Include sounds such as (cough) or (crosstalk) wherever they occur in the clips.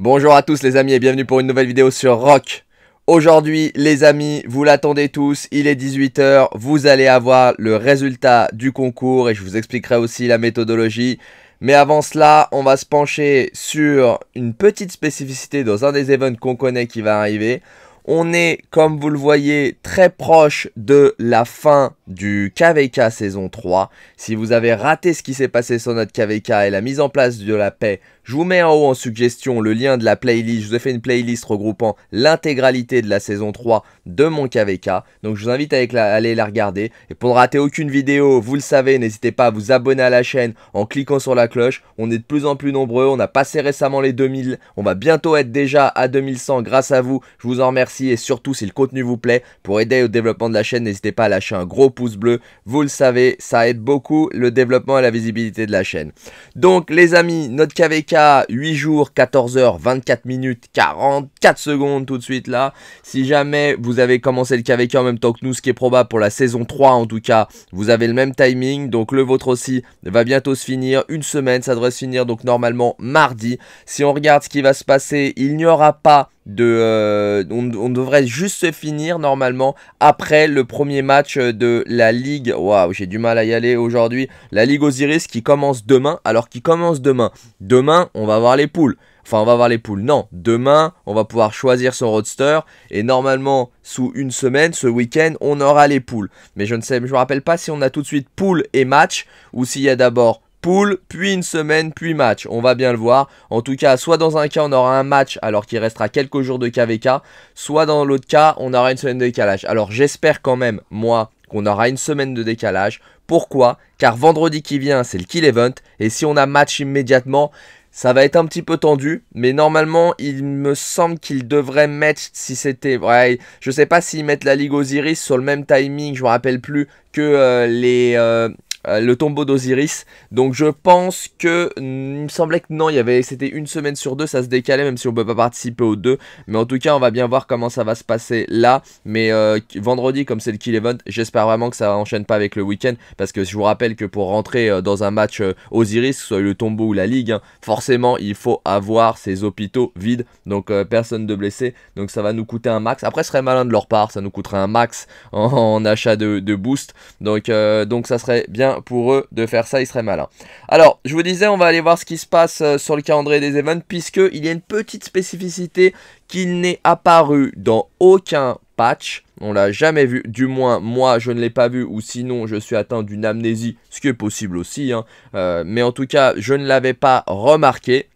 Bonjour à tous les amis et bienvenue pour une nouvelle vidéo sur Rock. Aujourd'hui les amis, vous l'attendez tous, il est 18h, vous allez avoir le résultat du concours et je vous expliquerai aussi la méthodologie. Mais avant cela, on va se pencher sur une petite spécificité dans un des events qu'on connaît qui va arriver. On est, comme vous le voyez, très proche de la fin du KVK saison 3. Si vous avez raté ce qui s'est passé sur notre KVK et la mise en place de la paix, je vous mets en haut en suggestion le lien de la playlist. Je vous ai fait une playlist regroupant l'intégralité de la saison 3 de mon KVK. Donc je vous invite à aller la regarder. Et pour ne rater aucune vidéo, vous le savez, n'hésitez pas à vous abonner à la chaîne en cliquant sur la cloche. On est de plus en plus nombreux. On a passé récemment les 2000. On va bientôt être déjà à 2100 grâce à vous. Je vous en remercie. Et surtout, si le contenu vous plaît, pour aider au développement de la chaîne, n'hésitez pas à lâcher un gros pouce bleu. Vous le savez, ça aide beaucoup le développement et la visibilité de la chaîne. Donc les amis, notre KVK, 8 jours, 14h, 24 minutes, 44 secondes tout de suite là. Si jamais vous avez commencé le KVK en même temps que nous, ce qui est probable pour la saison 3 en tout cas, vous avez le même timing. Donc le vôtre aussi va bientôt se finir. Une semaine, ça devrait se finir donc normalement mardi. Si on regarde ce qui va se passer, il n'y aura pas euh, on, devrait juste se finir normalement après le premier match de la Ligue. Waouh, j'ai du mal à y aller aujourd'hui. La Ligue Osiris qui commence demain. Alors qui commence demain Demain, on va voir les poules. Enfin, on va voir les poules. Non, demain, on va pouvoir choisir son roadster. Et normalement, sous une semaine, ce week-end, on aura les poules. Mais je ne sais, je me rappelle pas si on a tout de suite poules et match ou s'il y a d'abord poule, puis une semaine, puis match. On va bien le voir. En tout cas, soit dans un cas, on aura un match alors qu'il restera quelques jours de KVK, soit dans l'autre cas, on aura une semaine de décalage. Alors j'espère quand même, moi, qu'on aura une semaine de décalage. Pourquoi Car vendredi qui vient, c'est le kill event, et si on a match immédiatement, ça va être un petit peu tendu, mais normalement, il me semble qu'il devrait mettre, si c'était vrai, je sais pas s'ils mettent la Ligue Osiris sur le même timing, je me rappelle plus, que euh, les, euh, euh, le tombeau d'Osiris. Donc je pense que, mm, il me semblait que non, il y avait, c'était une semaine sur deux, ça se décalait, même si on peut pas participer aux deux. Mais en tout cas, on va bien voir comment ça va se passer là. Mais euh, vendredi, comme c'est le kill event, j'espère vraiment que ça enchaîne pas avec le week-end, parce que je vous rappelle que pour rentrer euh, dans un match Osiris, que ce soit le tombeau ou la ligue, hein, forcément, il faut avoir ces hôpitaux vides, donc personne de blessé, donc ça va nous coûter un max. Après, ce serait malin de leur part, ça nous coûterait un max en, achat de, de boost, donc donc ça serait bien pour eux de faire ça, ils seraient malins. Alors, je vous disais, on va aller voir ce qui se passe euh, sur le calendrier des events, puisqu'il y a une petite spécificité qui n'est apparue dans aucun patch. On l'a jamais vu, du moins moi je ne l'ai pas vu, ou sinon je suis atteint d'une amnésie, ce qui est possible aussi. Hein. Euh, mais en tout cas, je ne l'avais pas remarqué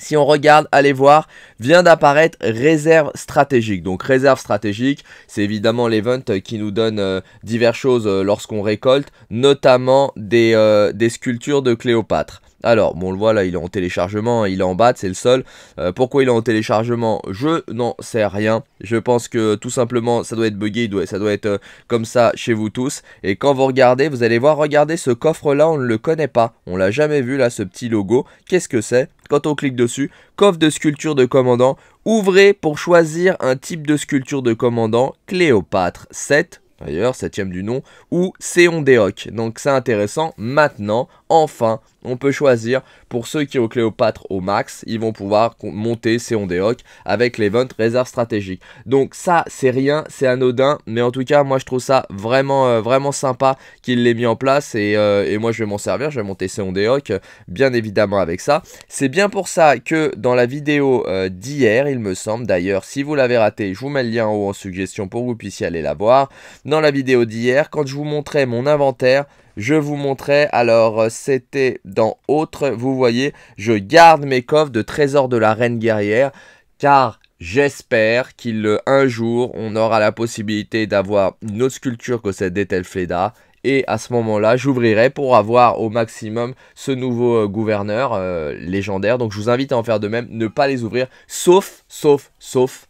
si on regarde, allez voir, vient d'apparaître réserve stratégique. Donc réserve stratégique, c'est évidemment l'event qui nous donne euh, diverses choses euh, lorsqu'on récolte, notamment des, euh, des, sculptures de Cléopâtre. Alors, bon, on le voit là, il est en téléchargement, il est en bas, c'est le seul. Euh, pourquoi il est en téléchargement Je n'en sais rien. Je pense que tout simplement, ça doit être bugué, ça doit être euh, comme ça chez vous tous. Et quand vous regardez, vous allez voir, regardez ce coffre-là, on ne le connaît pas. On l'a jamais vu là, ce petit logo. Qu'est-ce que c'est quand on clique dessus, coffre de sculpture de commandant, ouvrez pour choisir un type de sculpture de commandant, Cléopâtre 7 d'ailleurs, septième du nom, ou Seondeok. Donc c'est intéressant, maintenant, enfin, on peut choisir, pour ceux qui ont Cléopâtre au max, ils vont pouvoir monter Seondeok avec l'event réserve stratégique. Donc ça, c'est rien, c'est anodin, mais en tout cas, moi je trouve ça vraiment, euh, vraiment sympa qu'il l'ait mis en place, euh, et, moi je vais m'en servir, je vais monter Seondeok bien évidemment avec ça. C'est bien pour ça que dans la vidéo euh, d'hier, il me semble, d'ailleurs, si vous l'avez raté, je vous mets le lien en haut en suggestion pour que vous puissiez aller la voir, dans la vidéo d'hier, quand je vous montrais mon inventaire, je vous montrais, alors euh, c'était dans Autre, vous voyez, je garde mes coffres de trésors de la Reine Guerrière, car j'espère qu'un euh, jour, on aura la possibilité d'avoir une autre sculpture que celle d'Etelfleda, et à ce moment-là, j'ouvrirai pour avoir au maximum ce nouveau euh, gouverneur légendaire. Donc je vous invite à en faire de même, ne pas les ouvrir, sauf, sauf, sauf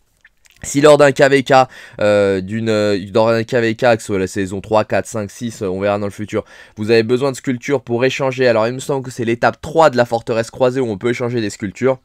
si lors d'un KVK, euh, d'une, dans euh, KVK, que ce soit la saison 3, 4, 5, 6, on verra dans le futur, vous avez besoin de sculptures pour échanger, alors il me semble que c'est l'étape 3 de la forteresse croisée où on peut échanger des sculptures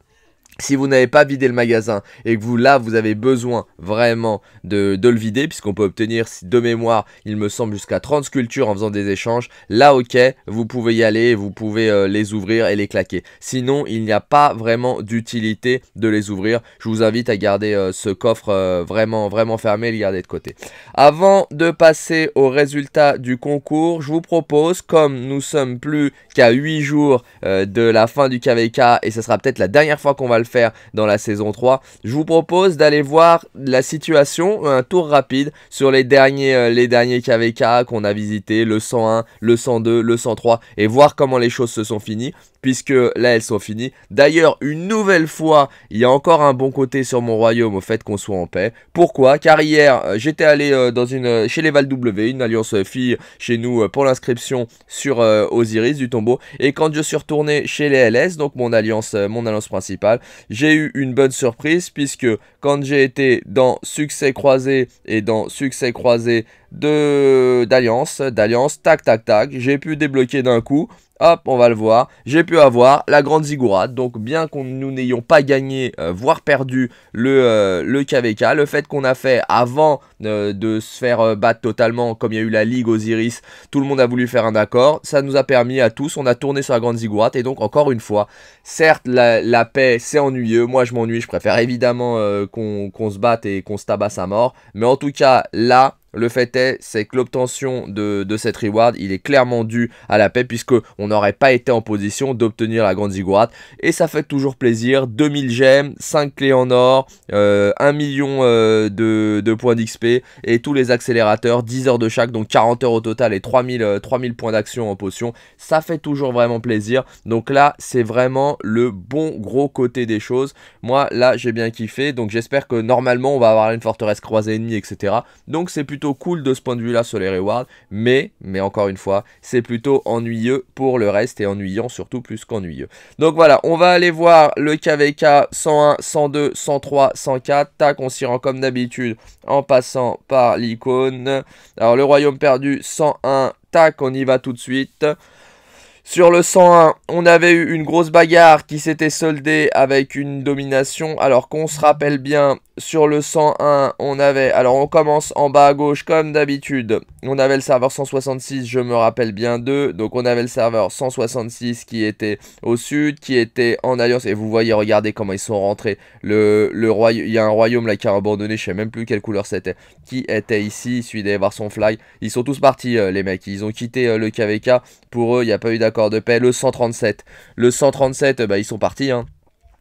si vous n'avez pas vidé le magasin et que vous là vous avez besoin vraiment de, le vider puisqu'on peut obtenir de mémoire il me semble jusqu'à 30 sculptures en faisant des échanges là ok vous pouvez y aller vous pouvez euh, les ouvrir et les claquer sinon il n'y a pas vraiment d'utilité de les ouvrir je vous invite à garder euh, ce coffre euh, vraiment vraiment fermé et le garder de côté avant de passer au résultat du concours je vous propose comme nous sommes plus qu'à 8 jours de la fin du KVK et ce sera peut-être la dernière fois qu'on va le faire dans la saison 3. Je vous propose d'aller voir la situation, un tour rapide sur les derniers, euh, les derniers KVK qu'on a visité le 101, le 102, le 103, et voir comment les choses se sont finies puisque là elles sont finies. D'ailleurs, une nouvelle fois, il y a encore un bon côté sur mon royaume au fait qu'on soit en paix. Pourquoi Car hier, euh, j'étais allé euh, dans une, euh, chez les Val W, une alliance fille chez nous pour l'inscription sur Osiris du tombeau. Et quand je suis retourné chez les LS, donc mon alliance, mon alliance principale, j'ai eu une bonne surprise puisque quand j'ai été dans succès croisé et dans succès croisé de d'alliance, d'alliance, tac tac tac, j'ai pu débloquer d'un coup Hop, on va le voir. J'ai pu avoir la grande ziggourate. Donc bien qu'on nous n'ayons pas gagné, euh, voire perdu le, euh, le, KVK, le fait qu'on a fait avant euh, de se faire battre totalement, comme il y a eu la Ligue Osiris, tout le monde a voulu faire un accord. Ça nous a permis à tous, on a tourné sur la grande zigourate, Et donc encore une fois, certes la, paix c'est ennuyeux. Moi je m'ennuie, je préfère évidemment qu'on se batte et qu'on se tabasse à mort. Mais en tout cas là, le fait est, c'est que l'obtention de, cette reward, il est clairement dû à la paix puisqu'on n'aurait pas été en position d'obtenir la grande ziggurat. Et ça fait toujours plaisir. 2000 gemmes, 5 clés en or, 1 euh, million euh, de, points d'XP et tous les accélérateurs, 10 heures de chaque, donc 40 heures au total et 3000, 3000 euh, points d'action en potion. Ça fait toujours vraiment plaisir. Donc là, c'est vraiment le bon gros côté des choses. Moi, là, j'ai bien kiffé. Donc j'espère que normalement, on va avoir une forteresse croisée ennemie, etc. Donc c'est plutôt cool de ce point de vue-là sur les rewards, mais, mais encore une fois, c'est plutôt ennuyeux pour le reste et ennuyant surtout plus qu'ennuyeux. Donc voilà, on va aller voir le KVK 101, 102, 103, 104. Tac, on s'y rend comme d'habitude en passant par l'icône. Alors le royaume perdu 101, tac, on y va tout de suite. Sur le 101, on avait eu une grosse bagarre qui s'était soldée avec une domination. Alors qu'on se rappelle bien, sur le 101, on avait... Alors, on commence en bas à gauche, comme d'habitude. On avait le serveur 166, je me rappelle bien d'eux. Donc, on avait le serveur 166 qui était au sud, qui était en alliance. Et vous voyez, regardez comment ils sont rentrés. Le, le Il y a un royaume là qui a abandonné, je sais même plus quelle couleur c'était. Qui était ici, il suffit d'aller voir son fly. Ils sont tous partis, euh, les mecs. Ils ont quitté euh, le KVK. Pour eux, il n'y a pas eu d'accord de paix. Le 137. Le 137, euh, bah, ils sont partis, hein.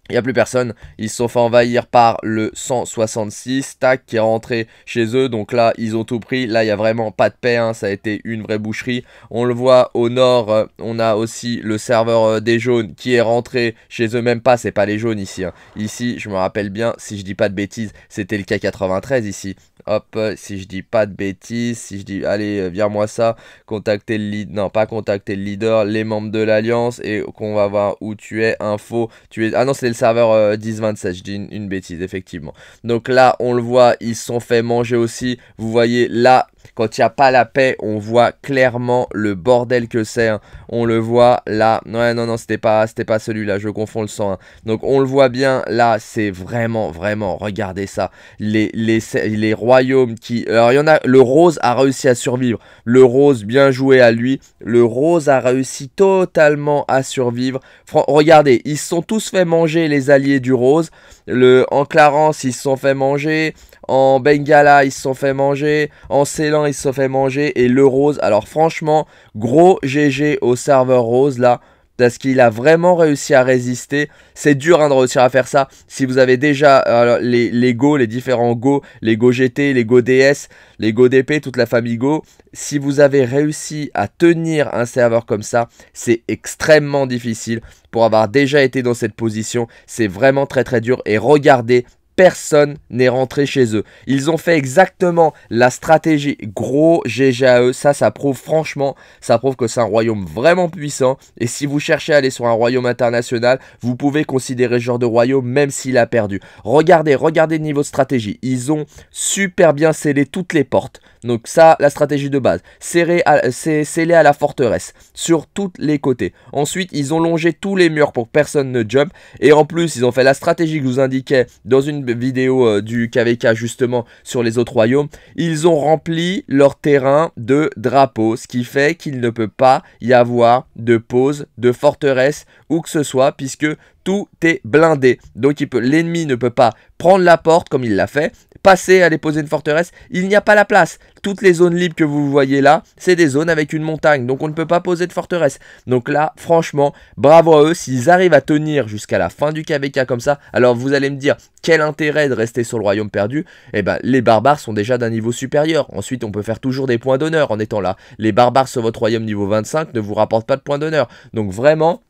Il n'y a plus personne. Ils se sont fait envahir par le 166. Tac, qui est rentré chez eux. Donc là, ils ont tout pris. Là, il n'y a vraiment pas de paix. Hein. Ça a été une vraie boucherie. On le voit au nord. Euh, on a aussi le serveur euh, des jaunes qui est rentré chez eux. Même pas. C'est pas les jaunes ici. Hein. Ici, je me rappelle bien, si je dis pas de bêtises, c'était le K93 ici hop, euh, si je dis pas de bêtises, si je dis allez, euh, viens-moi ça, contacter le leader, non, pas contacter le leader, les membres de l'alliance et qu'on va voir où tu es, info, tu es, ah non, c'est le serveur 1027, euh, je dis une, bêtise, effectivement. Donc là, on le voit, ils se sont fait manger aussi, vous voyez là, quand il n'y a pas la paix, on voit clairement le bordel que c'est. Hein. On le voit là. Non non, non, c'était pas, pas celui-là. Je confonds le sang. Hein. Donc on le voit bien. Là, c'est vraiment, vraiment. Regardez ça. les, les rois qui... Euh, alors il y en a, le rose a réussi à survivre. Le rose, bien joué à lui. Le rose a réussi totalement à survivre. regardez, ils se sont tous fait manger les alliés du rose. Le, en Clarence, ils se sont fait manger. En Bengala, ils se sont fait manger. En Ceylan, ils se sont fait manger. Et le rose, alors franchement, gros GG au serveur rose là parce qu'il a vraiment réussi à résister. C'est dur hein, de réussir à faire ça. Si vous avez déjà euh, les, les, Go, les différents Go, les Go GT, les Go DS, les Go DP, toute la famille Go, si vous avez réussi à tenir un serveur comme ça, c'est extrêmement difficile. Pour avoir déjà été dans cette position, c'est vraiment très très dur. Et regardez personne n'est rentré chez eux. Ils ont fait exactement la stratégie gros GGAE, ça ça prouve franchement, ça prouve que c'est un royaume vraiment puissant et si vous cherchez à aller sur un royaume international, vous pouvez considérer ce genre de royaume même s'il a perdu. Regardez, regardez le niveau de stratégie, ils ont super bien scellé toutes les portes. Donc ça, la stratégie de base, scellé à, scellé à la forteresse, sur tous les côtés. Ensuite, ils ont longé tous les murs pour que personne ne jump et en plus, ils ont fait la stratégie que je vous indiquais dans une vidéo euh, du KVK justement sur les autres royaumes, ils ont rempli leur terrain de drapeaux, ce qui fait qu'il ne peut pas y avoir de pause, de forteresse ou que ce soit, puisque tout est blindé. Donc l'ennemi ne peut pas prendre la porte comme il l'a fait passer à poser une forteresse, il n'y a pas la place. Toutes les zones libres que vous voyez là, c'est des zones avec une montagne, donc on ne peut pas poser de forteresse. Donc là, franchement, bravo à eux, s'ils arrivent à tenir jusqu'à la fin du KVK comme ça, alors vous allez me dire, quel intérêt de rester sur le royaume perdu Eh ben, les barbares sont déjà d'un niveau supérieur, ensuite on peut faire toujours des points d'honneur en étant là. Les barbares sur votre royaume niveau 25 ne vous rapportent pas de points d'honneur, donc vraiment...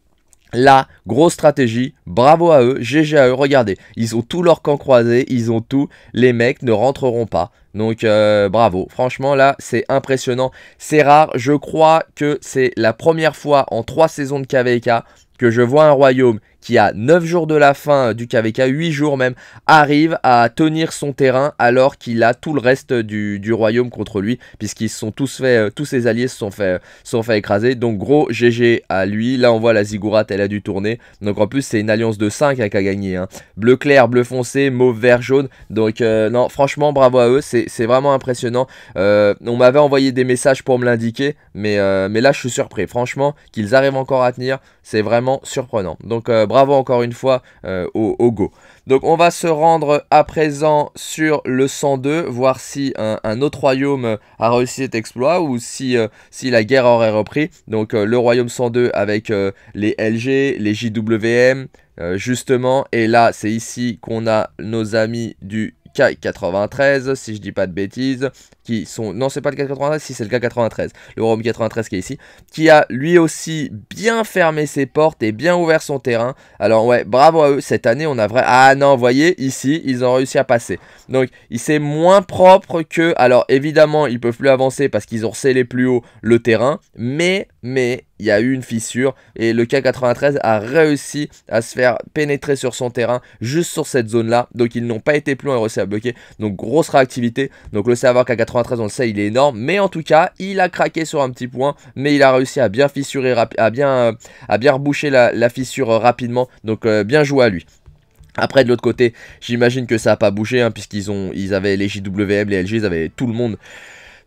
La grosse stratégie, bravo à eux, GG à eux, regardez, ils ont tout leur camp croisé, ils ont tout, les mecs ne rentreront pas. Donc euh, bravo, franchement là c'est impressionnant, c'est rare, je crois que c'est la première fois en trois saisons de KVK que je vois un royaume qui a 9 jours de la fin euh, du KVK, 8 jours même, arrive à tenir son terrain alors qu'il a tout le reste du, royaume contre lui, puisqu'ils sont tous fait, euh, tous ses alliés se sont fait, euh, sont fait écraser. Donc gros GG à lui. Là on voit la ziggurat elle a dû tourner. Donc en plus c'est une alliance de 5 hein, qui a gagné. Hein. Bleu clair, bleu foncé, mauve vert jaune. Donc non, franchement bravo à eux, c'est vraiment impressionnant. on m'avait envoyé des messages pour me l'indiquer, mais, mais là je suis surpris. Franchement, qu'ils arrivent encore à tenir, c'est vraiment surprenant. Donc bravo Bravo encore une fois euh, au, Go. Donc on va se rendre à présent sur le 102, voir si un, autre royaume euh, a réussi cet exploit ou si, euh, si la guerre aurait repris. Donc le royaume 102 avec les LG, les JWM, justement. Et là, c'est ici qu'on a nos amis du K93, si je dis pas de bêtises, qui sont... Non, c'est pas le K93, si c'est le K93, le Rome 93 qui est ici, qui a lui aussi bien fermé ses portes et bien ouvert son terrain. Alors ouais, bravo à eux, cette année on a vrai... Ah non, voyez, ici, ils ont réussi à passer. Donc, il s'est moins propre que... Alors évidemment, ils peuvent plus avancer parce qu'ils ont scellé plus haut le terrain, mais, mais, il y a eu une fissure et le K93 a réussi à se faire pénétrer sur son terrain juste sur cette zone là donc ils n'ont pas été plus loin et réussi à bloquer donc grosse réactivité donc le serveur K93 on le sait il est énorme mais en tout cas il a craqué sur un petit point mais il a réussi à bien fissurer à bien, euh, à bien reboucher la, fissure euh, rapidement donc euh, bien joué à lui après de l'autre côté, j'imagine que ça n'a pas bougé hein, puisqu'ils ils avaient les JWM, les LG, ils avaient tout le monde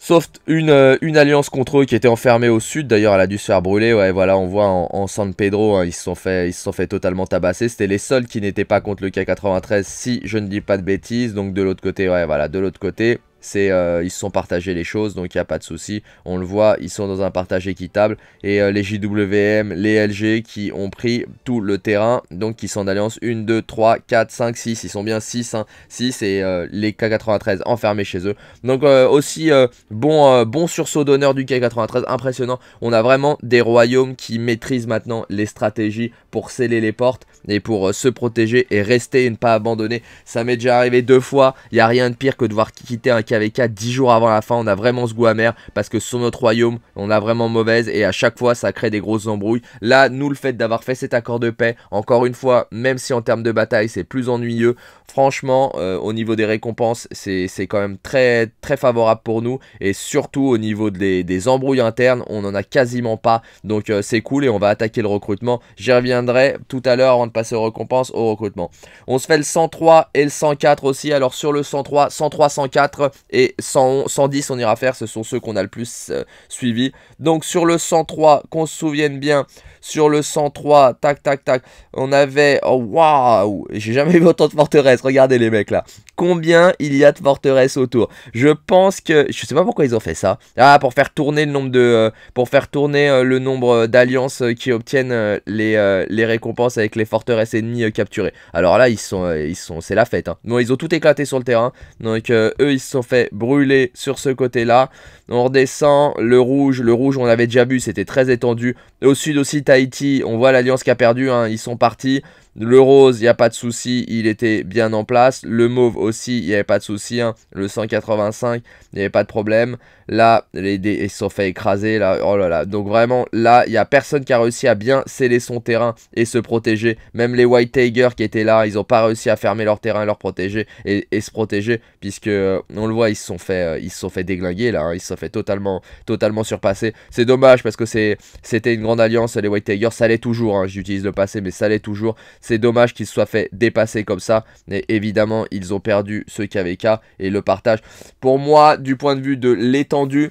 Sauf une, euh, une, alliance contre eux qui était enfermée au sud. D'ailleurs, elle a dû se faire brûler. Ouais, voilà, on voit en, San Pedro, hein, ils, se sont fait, ils se sont fait totalement tabasser. C'était les seuls qui n'étaient pas contre le K93, si je ne dis pas de bêtises. Donc de l'autre côté, ouais, voilà, de l'autre côté, c'est euh, ils se sont partagés les choses, donc il n'y a pas de souci. On le voit, ils sont dans un partage équitable. Et euh, les JWM, les LG qui ont pris tout le terrain, donc qui sont d'alliance 1, 2, 3, 4, 5, 6. Ils sont bien 6, 6 hein. et euh, les K93 enfermés chez eux. Donc aussi bon, bon sursaut d'honneur du K93, impressionnant. On a vraiment des royaumes qui maîtrisent maintenant les stratégies pour sceller les portes et pour euh, se protéger et rester et ne pas abandonner. Ça m'est déjà arrivé deux fois. Il n'y a rien de pire que de devoir quitter un KVK 10 jours avant la fin. On a vraiment ce goût amer parce que sur notre royaume, on a vraiment mauvaise et à chaque fois, ça crée des grosses embrouilles. Là, nous, le fait d'avoir fait cet accord de paix, encore une fois, même si en termes de bataille, c'est plus ennuyeux, franchement, euh, au niveau des récompenses, c'est quand même très, très favorable pour nous et surtout au niveau des, embrouilles internes, on n'en a quasiment pas. Donc, euh, c'est cool et on va attaquer le recrutement. J'y reviendrai tout à l'heure en passer aux récompenses, au recrutement. On se fait le 103 et le 104 aussi. Alors sur le 103, 103, 104 et 110 on ira faire. Ce sont ceux qu'on a le plus euh, suivi. Donc sur le 103, qu'on se souvienne bien, sur le 103, tac, tac, tac, on avait... Oh, waouh J'ai jamais vu (laughs) autant de forteresses. Regardez les mecs là combien il y a de forteresses autour. Je pense que je sais pas pourquoi ils ont fait ça. Ah, pour faire tourner le nombre de euh, pour faire tourner euh, le nombre euh, d'alliances qui obtiennent les, les récompenses avec les forteresses ennemies capturées. Alors là, ils sont ils sont c'est la fête hein. Non, ils ont tout éclaté sur le terrain. Donc eux, ils se sont fait brûler sur ce côté-là. On redescend le rouge, le rouge on avait déjà vu, c'était très étendu. Au sud aussi Tahiti, on voit l'alliance qui a perdu hein. ils sont partis. Le rose, il n'y a pas de souci, il était bien en place. Le mauve aussi, il n'y avait pas de souci. Hein. Le 185, il n'y avait pas de problème. Là, les ils se sont fait écraser. Là. Oh là là. Donc vraiment, là, il n'y a personne qui a réussi à bien sceller son terrain et se protéger. Même les White Tigers qui étaient là, ils n'ont pas réussi à fermer leur terrain et leur protéger et, se protéger. Puisque, euh, on le voit, ils se sont fait, euh, ils sont fait déglinguer là. Hein. Ils se sont fait totalement, totalement surpasser. C'est dommage parce que c'était une grande alliance. Les White Tiger, ça l'est toujours. Hein. J'utilise le passé, mais ça l'est toujours c'est dommage qu'ils se soit fait dépasser comme ça. Mais évidemment, ils ont perdu ce KVK et le partage. Pour moi, du point de vue de l'étendue,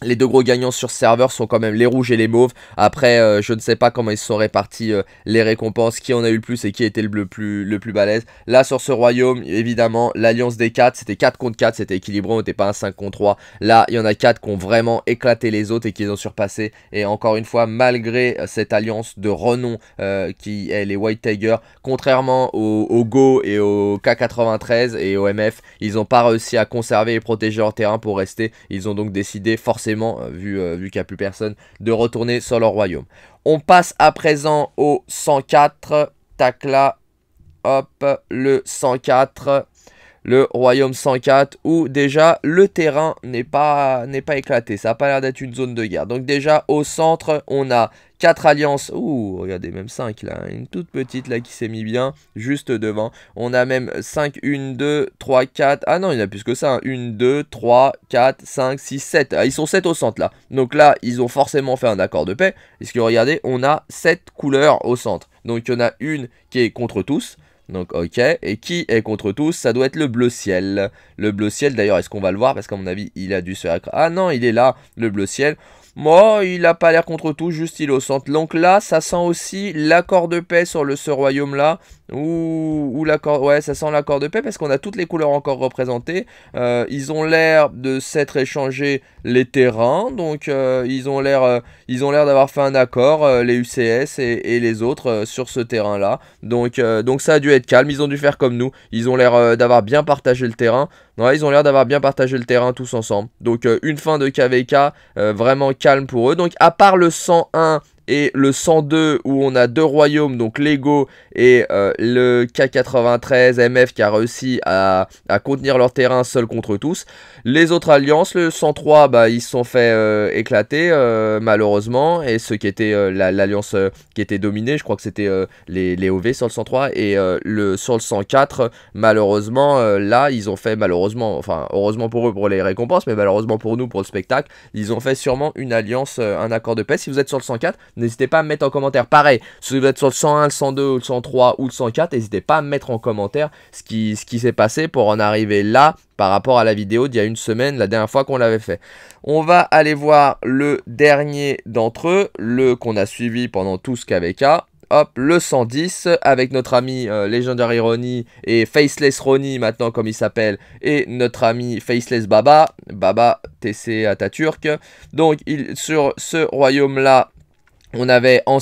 les deux gros gagnants sur serveur sont quand même les rouges et les mauves. Après, euh, je ne sais pas comment ils sont répartis euh, les récompenses, qui en a eu le plus et qui était le plus, le plus balèze. Là, sur ce royaume, évidemment, l'alliance des 4, c'était 4 contre 4, c'était équilibré, on n'était pas un 5 contre 3. Là, il y en a 4 qui ont vraiment éclaté les autres et qui les ont surpassés. Et encore une fois, malgré euh, cette alliance de renom qui est les White Tigers contrairement au, au Go et au K93 et au MF, ils n'ont pas réussi à conserver et protéger leur terrain pour rester. Ils ont donc décidé forcément euh, euh, vu, qu'il n'y a plus personne, de retourner sur leur royaume. On passe à présent au 104. Tac là, hop, le 104 le royaume 104 où déjà le terrain n'est pas, pas, éclaté, ça n'a pas l'air d'être une zone de guerre. Donc déjà au centre on a 4 alliances. Ouh, regardez, même 5 là. Une toute petite là qui s'est mis bien juste devant. On a même 5, 1, 2, 3, 4. Ah non, il y en a plus que ça. 1, 2, 3, 4, 5, 6, 7. Ah, ils sont 7 au centre là. Donc là, ils ont forcément fait un accord de paix. Parce que regardez, on a 7 couleurs au centre. Donc il y en a une qui est contre tous. Donc ok, et qui est contre tous Ça doit être le bleu ciel. Le bleu ciel d'ailleurs, est-ce qu'on va le voir Parce qu'à mon avis, il a dû se... Ah non, il est là, le bleu ciel. Moi, il a pas l'air contre tout, juste il au centre. Donc là, ça sent aussi l'accord de paix sur ce royaume-là. Ou, ou l'accord... Ouais, ça sent l'accord de paix parce qu'on a toutes les couleurs encore représentées. Euh, ils ont l'air de s'être échangés les terrains. Donc euh, ils ont l'air euh, ils ont l'air d'avoir fait un accord, les UCS et, les autres, sur ce terrain-là. Donc, donc ça a dû être calme. Ils ont dû faire comme nous. Ils ont l'air d'avoir bien partagé le terrain ils ont l'air d'avoir bien partagé le terrain tous ensemble. Donc euh, une fin de KVK euh, vraiment calme pour eux. Donc à part le 101 et le 102 où on a deux royaumes, donc Lego et euh, le K93 MF qui a réussi à, contenir leur terrain seul contre tous. Les autres alliances, le 103, bah, ils se sont fait euh, éclater euh, malheureusement et ceux qui étaient l'alliance qui était dominée, je crois que c'était les, les, OV sur le 103 et le, sur le 104, malheureusement, là ils ont fait malheureusement, enfin heureusement pour eux pour les récompenses, mais malheureusement pour nous pour le spectacle, ils ont fait sûrement une alliance, un accord de paix. Si vous êtes sur le 104, N'hésitez pas à mettre en commentaire. Pareil, si vous êtes sur le 101, le 102, ou le 103 ou le 104, n'hésitez pas à mettre en commentaire ce qui, ce qui s'est passé pour en arriver là par rapport à la vidéo d'il y a une semaine, la dernière fois qu'on l'avait fait. On va aller voir le dernier d'entre eux, le qu'on a suivi pendant tout ce KVK hop, le 110 avec notre ami euh, Legendary Ronnie et Faceless Ronnie maintenant comme il s'appelle et notre ami Faceless Baba, Baba TC Turque. Donc sur ce royaume là, on avait en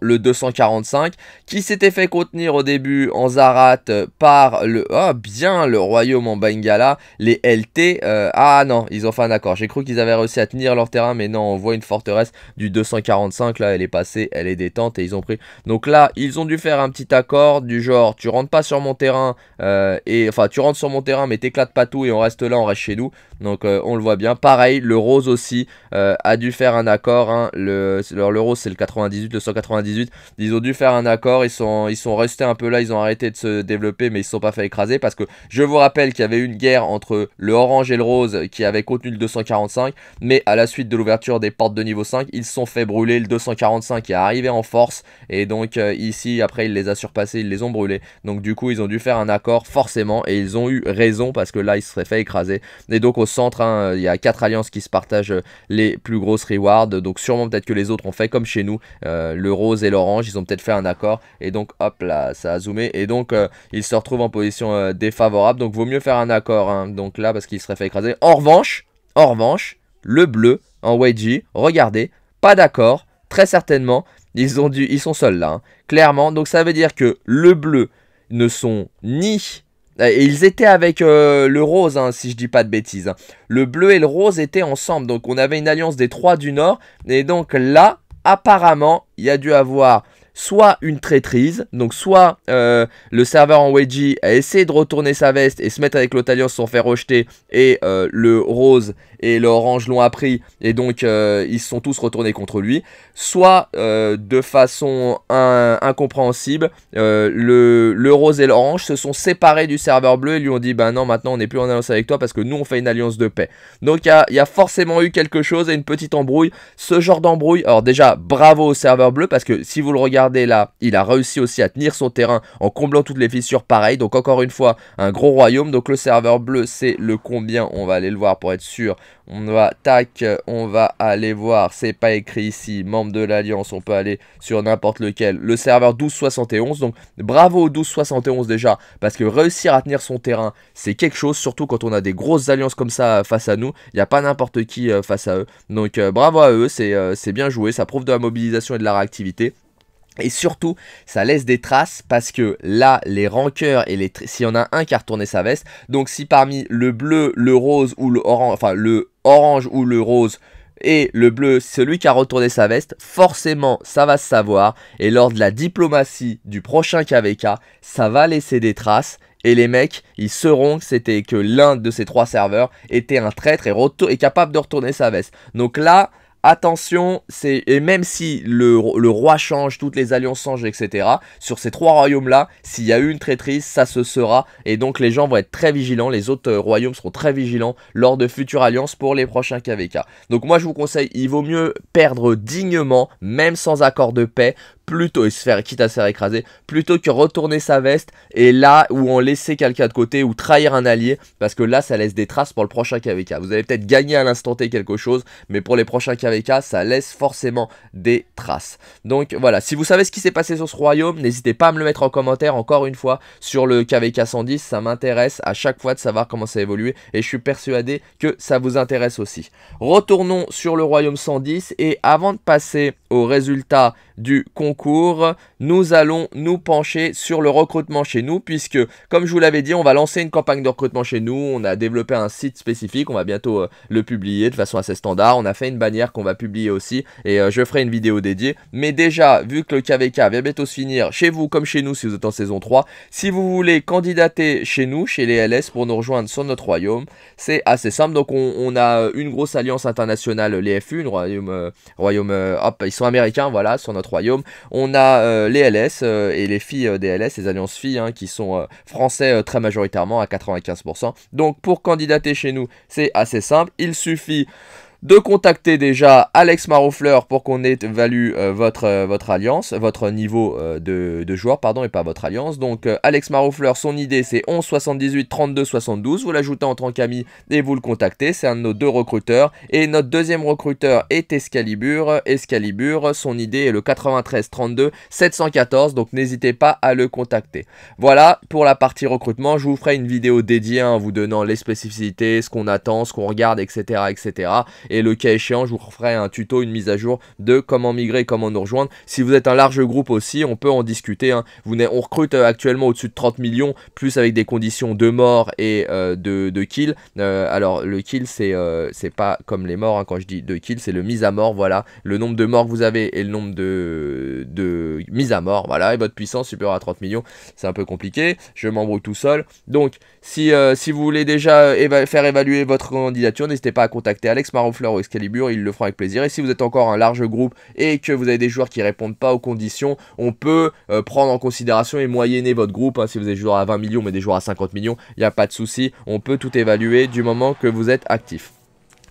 le 245 qui s'était fait contenir au début en Zarat euh, par le ah bien le royaume en Bengala les LT euh, ah non ils ont fait un accord j'ai cru qu'ils avaient réussi à tenir leur terrain mais non on voit une forteresse du 245 là elle est passée elle est détente et ils ont pris donc là ils ont dû faire un petit accord du genre tu rentres pas sur mon terrain euh, et enfin tu rentres sur mon terrain mais t'éclates pas tout et on reste là on reste chez nous donc on le voit bien pareil le rose aussi a dû faire un accord hein, le, rose le rose le 98, le 198. Ils ont dû faire un accord, ils sont, ils sont restés un peu là, ils ont arrêté de se développer, mais ils se sont pas fait écraser parce que je vous rappelle qu'il y avait une guerre entre le orange et le rose qui avait contenu le 245, mais à la suite de l'ouverture des portes de niveau 5, ils se sont fait brûler. Le 245 qui est arrivé en force, et donc euh, ici, après, il les a surpassés, ils les ont brûlés. Donc du coup, ils ont dû faire un accord forcément, et ils ont eu raison parce que là, ils se seraient fait écraser. Et donc au centre, hein, il y a 4 alliances qui se partagent les plus grosses rewards, donc sûrement peut-être que les autres ont fait comme chez nous. Euh, le rose et l'orange, ils ont peut-être fait un accord. Et donc, hop là, ça a zoomé. Et donc, euh, ils se retrouvent en position euh, défavorable. Donc, vaut mieux faire un accord. Hein, donc là, parce qu'il serait fait écraser. En revanche, en revanche, le bleu en wedgie, regardez, pas d'accord. Très certainement, ils, ont dû, ils sont seuls là. Hein. Clairement, donc ça veut dire que le bleu ne sont ni ils étaient avec le rose, hein, si je dis pas de bêtises. Le bleu et le rose étaient ensemble. Donc on avait une alliance des trois du Nord. Et donc là, apparemment, il y a dû avoir soit une traîtrise, donc soit euh, le serveur en wedgie a essayé de retourner sa veste et se mettre avec se sans faire rejeter, et euh, le rose et l'orange l'ont appris, et donc euh, ils se sont tous retournés contre lui, soit de façon incompréhensible, le, rose et l'orange se sont séparés du serveur bleu et lui ont dit, ben non, maintenant on n'est plus en alliance avec toi parce que nous on fait une alliance de paix. Donc il y, y a forcément eu quelque chose et une petite embrouille, ce genre d'embrouille, alors déjà bravo au serveur bleu parce que si vous le regardez, là, il a réussi aussi à tenir son terrain en comblant toutes les fissures pareil. Donc encore une fois, un gros royaume. Donc le serveur bleu, c'est le combien On va aller le voir pour être sûr. On va, tac, on va aller voir. C'est pas écrit ici. Membre de l'Alliance, on peut aller sur n'importe lequel. Le serveur 1271. Donc bravo 1271 déjà. Parce que réussir à tenir son terrain, c'est quelque chose. Surtout quand on a des grosses alliances comme ça euh, face à nous. Il n'y a pas n'importe qui euh, face à eux. Donc euh, bravo à eux. C'est bien joué. Ça prouve de la mobilisation et de la réactivité. Et surtout, ça laisse des traces parce que là, les rancœurs et les... S'il y en a un qui a retourné sa veste, donc si parmi le bleu, le rose ou le orange, enfin le orange ou le rose, et le bleu, celui qui a retourné sa veste, forcément, ça va se savoir. Et lors de la diplomatie du prochain KVK, ça va laisser des traces. Et les mecs, ils sauront que c'était que l'un de ces trois serveurs était un traître et capable de retourner sa veste. Donc là, Attention, c'est et même si le, roi change, toutes les alliances changent, etc. Sur ces trois royaumes-là, s'il y a une traîtrise, ça se sera. Et donc les gens vont être très vigilants, les autres euh, royaumes seront très vigilants lors de futures alliances pour les prochains KVK. Donc moi je vous conseille, il vaut mieux perdre dignement, même sans accord de paix, plutôt, et se faire, quitte à se faire écraser, plutôt que retourner sa veste et là où en laisser quelqu'un de côté ou trahir un allié, parce que là ça laisse des traces pour le prochain KVK. Vous avez peut-être gagné à l'instant T quelque chose, mais pour les prochains KVK, ça laisse forcément des traces. Donc voilà, si vous savez ce qui s'est passé sur ce royaume, n'hésitez pas à me le mettre en commentaire encore une fois sur le KVK 110, ça m'intéresse à chaque fois de savoir comment ça évolué, et je suis persuadé que ça vous intéresse aussi. Retournons sur le royaume 110 et avant de passer au résultat, du concours, nous allons nous pencher sur le recrutement chez nous puisque, comme je vous l'avais dit, on va lancer une campagne de recrutement chez nous. On a développé un site spécifique, on va bientôt euh, le publier de façon assez standard. On a fait une bannière qu'on va publier aussi et euh, je ferai une vidéo dédiée. Mais déjà, vu que le KVK vient bientôt se finir chez vous comme chez nous si vous êtes en saison 3, si vous voulez candidater chez nous, chez les LS pour nous rejoindre sur notre royaume, c'est assez simple. Donc on, a euh, une grosse alliance internationale, les FU, royaume, royaume hop, ils sont américains, voilà, sur notre royaume. On a euh, les LS euh, et les filles euh, des LS, les alliances filles, hein, qui sont français très majoritairement à 95%. Donc pour candidater chez nous, c'est assez simple. Il suffit de contacter déjà Alex Maroufleur pour qu'on évalue euh, votre, euh, votre alliance, votre niveau euh, de, joueur, pardon, et pas votre alliance. Donc Alex Maroufleur, son idée c'est 11 78 32 72. Vous l'ajoutez en tant qu'ami et vous le contactez. C'est un de nos deux recruteurs. Et notre deuxième recruteur est Escalibur. Escalibur, son idée est le 93 32 714. Donc n'hésitez pas à le contacter. Voilà pour la partie recrutement. Je vous ferai une vidéo dédiée en vous donnant les spécificités, ce qu'on attend, ce qu'on regarde, etc. etc et le cas échéant, je vous ferai un tuto, une mise à jour de comment migrer, comment nous rejoindre. Si vous êtes un large groupe aussi, on peut en discuter. Hein. on recrute euh, actuellement au-dessus de 30 millions, plus avec des conditions de mort et euh, de, kill. Euh, alors le kill, c'est c'est pas comme les morts, hein. quand je dis de kill, c'est le mise à mort, voilà. Le nombre de morts que vous avez et le nombre de, de mise à mort, voilà. Et votre puissance supérieure à 30 millions, c'est un peu compliqué. Je m'embrouille tout seul. Donc, si, si vous voulez déjà faire évaluer votre candidature, n'hésitez pas à contacter Alex Marouf leur Excalibur, il le feront avec plaisir. Et si vous êtes encore un large groupe et que vous avez des joueurs qui répondent pas aux conditions, on peut euh, prendre en considération et moyenner votre groupe. Hein. si vous avez des joueurs à 20 millions mais des joueurs à 50 millions, il n'y a pas de souci. On peut tout évaluer du moment que vous êtes actif.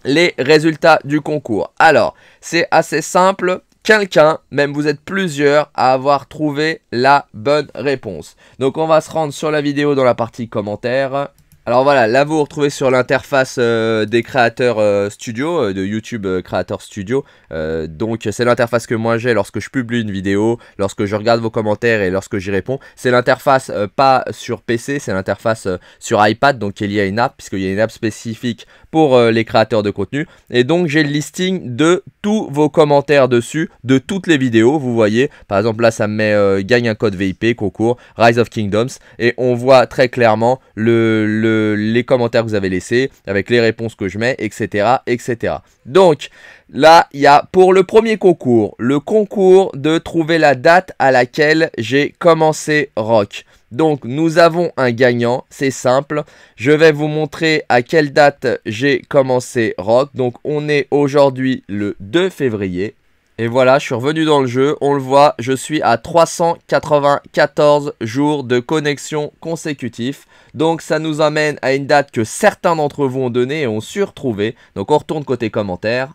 Les résultats du concours. Alors, c'est assez simple quelqu'un, même vous êtes plusieurs, à avoir trouvé la bonne réponse. Donc on va se rendre sur la vidéo dans la partie commentaires. Alors voilà, là vous vous retrouvez sur l'interface euh, des créateurs euh, studio, euh, de YouTube Creator Studio. donc c'est l'interface que moi j'ai lorsque je publie une vidéo, lorsque je regarde vos commentaires et lorsque j'y réponds. C'est l'interface pas sur PC, c'est l'interface sur iPad, donc il y a à une app, puisqu'il y a une app spécifique pour euh, les créateurs de contenu. Et donc j'ai le listing de tous vos commentaires dessus, de toutes les vidéos. Vous voyez, par exemple là ça me met euh, gagne un code VIP, concours, Rise of Kingdoms. Et on voit très clairement le, les commentaires que vous avez laissés, avec les réponses que je mets, etc. etc. Donc Là, il y a pour le premier concours, le concours de trouver la date à laquelle j'ai commencé rock. Donc nous avons un gagnant, c'est simple. Je vais vous montrer à quelle date j'ai commencé rock. Donc on est aujourd'hui le 2 février. Et voilà, je suis revenu dans le jeu, on le voit, je suis à 394 jours de connexion consécutif. Donc ça nous amène à une date que certains d'entre vous ont donnée et ont su retrouver. Donc on retourne côté commentaires.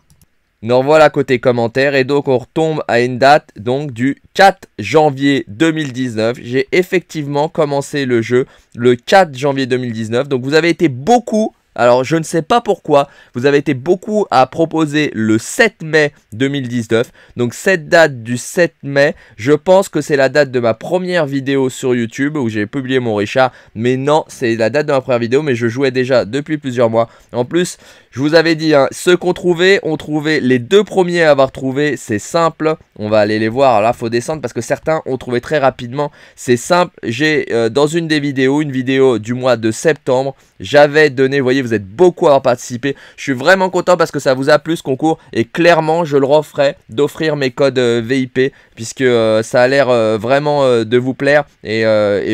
Donc voilà côté commentaire. Et donc on retombe à une date donc du 4 janvier 2019. J'ai effectivement commencé le jeu le 4 janvier 2019. Donc vous avez été beaucoup alors je ne sais pas pourquoi, vous avez été beaucoup à proposer le 7 mai 2019. Donc cette date du 7 mai, je pense que c'est la date de ma première vidéo sur YouTube où j'ai publié mon Richard. Mais non, c'est la date de ma première vidéo, mais je jouais déjà depuis plusieurs mois. En plus, je vous avais dit, hein, ceux qu'on trouvait, on trouvait les deux premiers à avoir trouvé, c'est simple. On va aller les voir, là là faut descendre parce que certains ont trouvé très rapidement. C'est simple, j'ai euh, dans une des vidéos, une vidéo du mois de septembre, j'avais donné. Vous voyez, vous êtes beaucoup à en participer. Je suis vraiment content parce que ça vous a plu ce concours. Et clairement, je le referai d'offrir mes codes euh, VIP puisque euh, ça a l'air euh, vraiment de vous plaire. Et,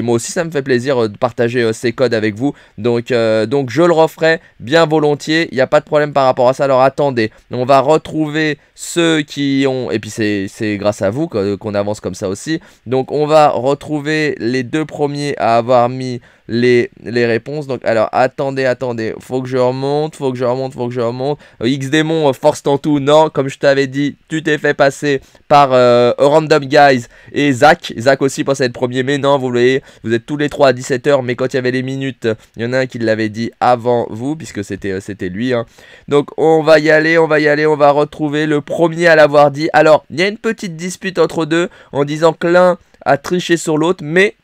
moi aussi, ça me fait plaisir de partager ces codes avec vous. Donc, donc je le referai bien volontiers. Il n'y a pas de problème par rapport à ça. Alors attendez, on va retrouver ceux qui ont... Et puis c'est grâce à vous qu'on avance comme ça aussi. Donc on va retrouver les deux premiers à avoir mis les, les réponses. Donc, alors, attendez, attendez. Faut que je remonte, faut que je remonte, faut que je remonte. Euh, xdémon X euh, démon, force tout. Non, comme je t'avais dit, tu t'es fait passer par euh, Random Guys et Zach. Zach aussi pensait être premier, mais non, vous voyez, vous êtes tous les trois à 17h. Mais quand il y avait les minutes, il y en a un qui l'avait dit avant vous, puisque c'était c'était lui. Hein. Donc, on va y aller, on va y aller, on va retrouver le premier à l'avoir dit. Alors, il y a une petite dispute entre deux en disant que l'un a triché sur l'autre, mais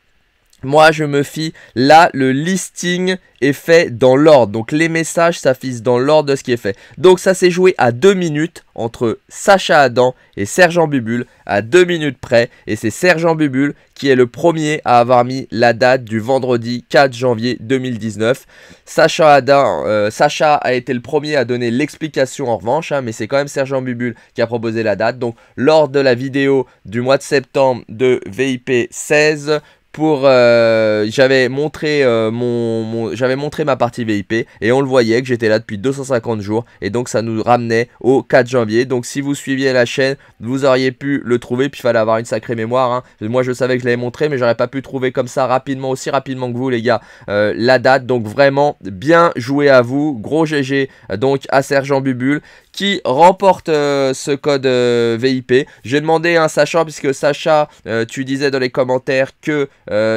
moi je me fie là le listing est fait dans l'ordre donc les messages s'affichent dans l'ordre de ce qui est fait donc ça s'est joué à deux minutes entre Sacha Adam et Sergent Bubule à deux minutes près et c'est Sergent Bubule qui est le premier à avoir mis la date du vendredi 4 janvier 2019 Sacha Adam euh, Sacha a été le premier à donner l'explication en revanche hein, mais c'est quand même Sergent Bubule qui a proposé la date donc lors de la vidéo du mois de septembre de VIP 16 pour euh, j'avais montré euh, mon, j'avais montré ma partie VIP et on le voyait que j'étais là depuis 250 jours et donc ça nous ramenait au 4 janvier donc si vous suiviez la chaîne vous auriez pu le trouver puis il fallait avoir une sacrée mémoire hein. moi je savais que je l'avais montré mais j'aurais pas pu trouver comme ça rapidement aussi rapidement que vous les gars euh, la date donc vraiment bien joué à vous gros GG donc à Sergent Bubule qui remporte euh, ce code euh, VIP. J'ai demandé à un Sacha, puisque Sacha, euh, tu disais dans les commentaires que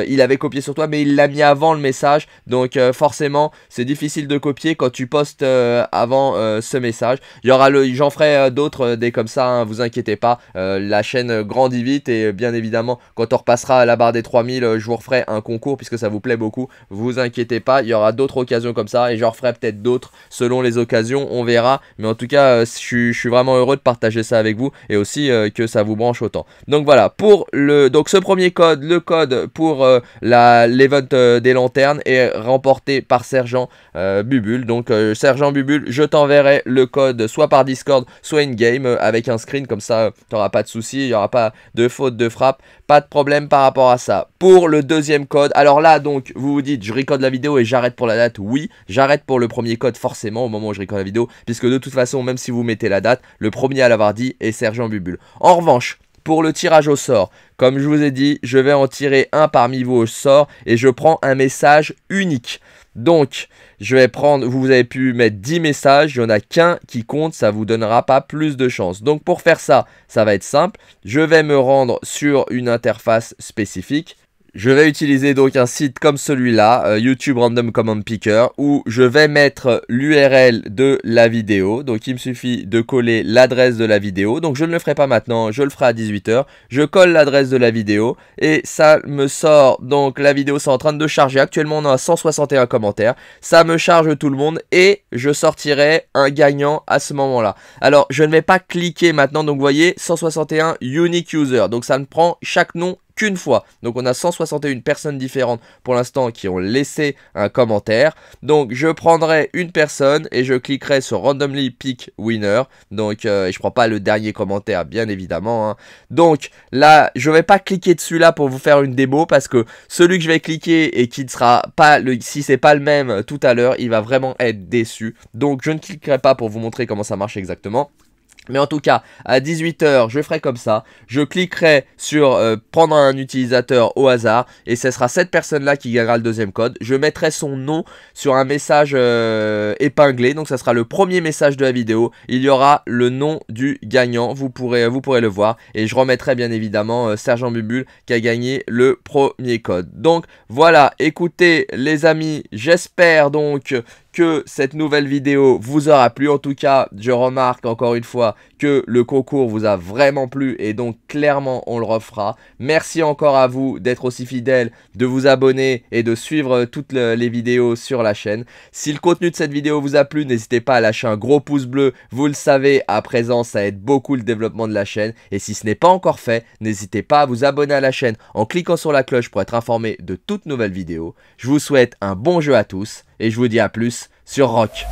il avait copié sur toi, mais il l'a mis avant le message. Donc forcément, c'est difficile de copier quand tu postes avant ce message. Il y aura le, j'en ferai d'autres des comme ça, hein, vous inquiétez pas. la chaîne grandit vite et bien évidemment, quand on repassera à la barre des 3000, je vous referai un concours puisque ça vous plaît beaucoup. Vous inquiétez pas, il y aura d'autres occasions comme ça et j'en referai peut-être d'autres selon les occasions, on verra. Mais en tout cas, euh, je, suis vraiment heureux de partager ça avec vous et aussi euh, que ça vous branche autant. Donc voilà, pour le, donc ce premier code, le code pour euh, la l'event des lanternes est remporté par Sergent Bubule. Donc Sergent Bubule, je t'enverrai le code soit par Discord, soit in-game avec un screen, comme ça t'auras pas de soucis, il n'y aura pas de faute de frappe. Pas de problème par rapport à ça. Pour le deuxième code, alors là donc vous vous dites je recode la vidéo et j'arrête pour la date. Oui, j'arrête pour le premier code forcément au moment où je recode la vidéo. Puisque de toute façon même si vous mettez la date, le premier à l'avoir dit est Sergent Bubule. En revanche, pour le tirage au sort. Comme je vous ai dit, je vais en tirer un parmi vous au sort et je prends un message unique. Donc, je vais prendre, vous avez pu mettre 10 messages, il n'y en a qu'un qui compte, ça ne vous donnera pas plus de chance. Donc, pour faire ça, ça va être simple. Je vais me rendre sur une interface spécifique je vais utiliser donc un site comme celui-là, euh, YouTube Random Command Picker, où je vais mettre l'URL de la vidéo. Donc il me suffit de coller l'adresse de la vidéo. Donc je ne le ferai pas maintenant, je le ferai à 18h. Je colle l'adresse de la vidéo et ça me sort donc la vidéo, c'est en train de charger. Actuellement on a 161 commentaires. Ça me charge tout le monde et je sortirai un gagnant à ce moment-là. Alors je ne vais pas cliquer maintenant, donc vous voyez 161 unique user. Donc ça me prend chaque nom une fois. Donc on a 161 personnes différentes pour l'instant qui ont laissé un commentaire. Donc je prendrai une personne et je cliquerai sur randomly pick winner. Donc euh, je prends pas le dernier commentaire bien évidemment. Hein. Donc là je vais pas cliquer dessus là pour vous faire une démo parce que celui que je vais cliquer et qui ne sera pas le si c'est pas le même euh, tout à l'heure il va vraiment être déçu. Donc je ne cliquerai pas pour vous montrer comment ça marche exactement. Mais en tout cas, à 18h, je ferai comme ça. Je cliquerai sur euh, prendre un utilisateur au hasard. Et ce sera cette personne-là qui gagnera le deuxième code. Je mettrai son nom sur un message euh, épinglé. Donc ça sera le premier message de la vidéo. Il y aura le nom du gagnant. Vous pourrez, vous pourrez le voir. Et je remettrai bien évidemment euh, Sergent Bubule qui a gagné le premier code. Donc voilà, écoutez les amis, j'espère donc cette nouvelle vidéo vous aura plu. En tout cas, je remarque encore une fois que le concours vous a vraiment plu et donc clairement on le refera. Merci encore à vous d'être aussi fidèle, de vous abonner et de suivre euh, toutes les vidéos sur la chaîne. Si le contenu de cette vidéo vous a plu, n'hésitez pas à lâcher un gros pouce bleu. Vous le savez, à présent ça aide beaucoup le développement de la chaîne et si ce n'est pas encore fait, n'hésitez pas à vous abonner à la chaîne en cliquant sur la cloche pour être informé de toutes nouvelles vidéos. Je vous souhaite un bon jeu à tous et je vous dis à plus sur Rock.